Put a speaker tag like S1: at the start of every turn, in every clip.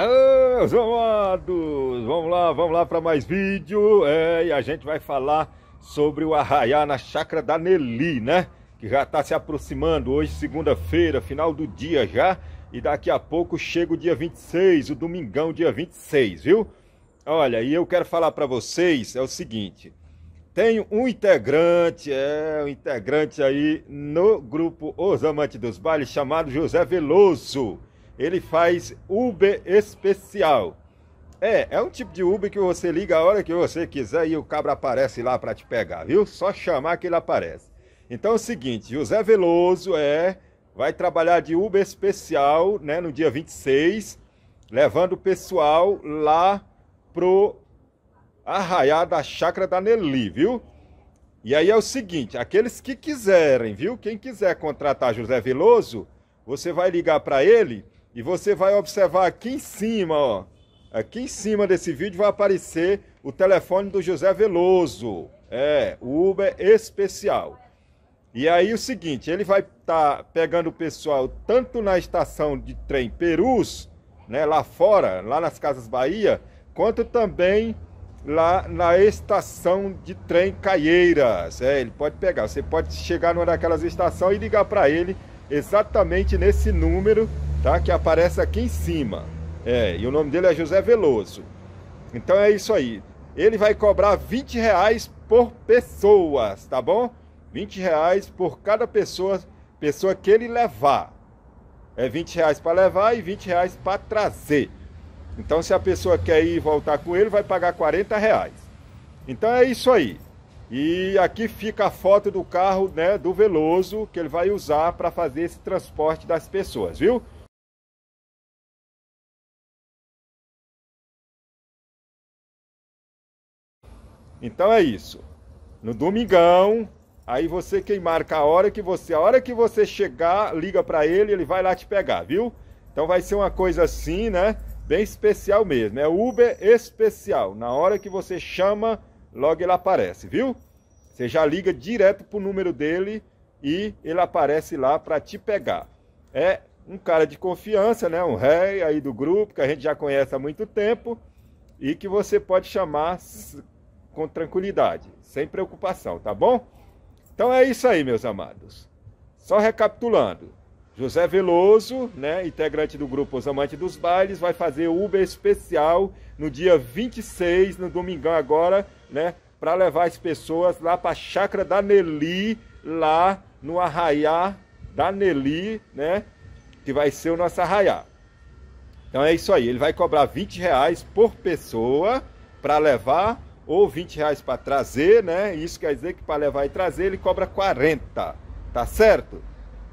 S1: Ah, Os amados, vamos lá, vamos lá para mais vídeo. É, e a gente vai falar sobre o arraiá na chácara da Nelly, né? Que já está se aproximando hoje, segunda-feira, final do dia já. E daqui a pouco chega o dia 26, o domingão, dia 26, viu? Olha, e eu quero falar para vocês é o seguinte. Tenho um integrante, é, um integrante aí no grupo Os Amantes dos Bailes, chamado José Veloso ele faz Uber especial. É, é um tipo de Uber que você liga a hora que você quiser e o cabra aparece lá para te pegar, viu? Só chamar que ele aparece. Então é o seguinte, José Veloso é vai trabalhar de Uber especial, né, no dia 26, levando o pessoal lá pro Arraiá da Chácara da Nelly, viu? E aí é o seguinte, aqueles que quiserem, viu? Quem quiser contratar José Veloso, você vai ligar para ele e você vai observar aqui em cima, ó. Aqui em cima desse vídeo vai aparecer o telefone do José Veloso. É, o Uber especial. E aí o seguinte, ele vai estar tá pegando o pessoal tanto na estação de trem Perus, né, lá fora, lá nas Casas Bahia, quanto também lá na estação de trem Caieiras. É, ele pode pegar, você pode chegar numa daquelas estações e ligar para ele exatamente nesse número tá? Que aparece aqui em cima. É, e o nome dele é José Veloso. Então é isso aí. Ele vai cobrar 20 reais por pessoas, tá bom? 20 reais por cada pessoa, pessoa que ele levar. É 20 reais para levar e 20 reais para trazer. Então, se a pessoa quer ir voltar com ele, vai pagar 40 reais. Então é isso aí. E aqui fica a foto do carro né, do Veloso que ele vai usar para fazer esse transporte das pessoas, viu? Então é isso. No domingão, aí você quem marca a hora que você, a hora que você chegar, liga para ele, ele vai lá te pegar, viu? Então vai ser uma coisa assim, né? Bem especial mesmo. É Uber especial. Na hora que você chama, logo ele aparece, viu? Você já liga direto pro número dele e ele aparece lá para te pegar. É um cara de confiança, né? Um rei aí do grupo que a gente já conhece há muito tempo e que você pode chamar com tranquilidade, sem preocupação, tá bom? Então é isso aí, meus amados. Só recapitulando. José Veloso, né, integrante do grupo Os Amantes dos Bailes, vai fazer o Uber especial no dia 26, no domingão agora, né, para levar as pessoas lá para a chácara da Nelly, lá no arraiá da Nelly, né, que vai ser o nosso arraiá. Então é isso aí, ele vai cobrar 20 reais por pessoa para levar ou 20 reais para trazer, né? Isso quer dizer que para levar e trazer ele cobra 40, tá certo?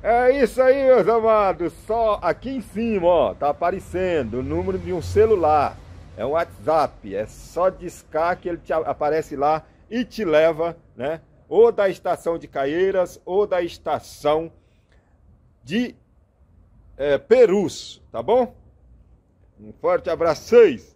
S1: É isso aí, meus amados. Só aqui em cima, ó, tá aparecendo o número de um celular. É um WhatsApp. É só discar que ele te aparece lá e te leva, né? Ou da estação de Caieiras ou da estação de é, Perus, tá bom? Um forte abraço, vocês.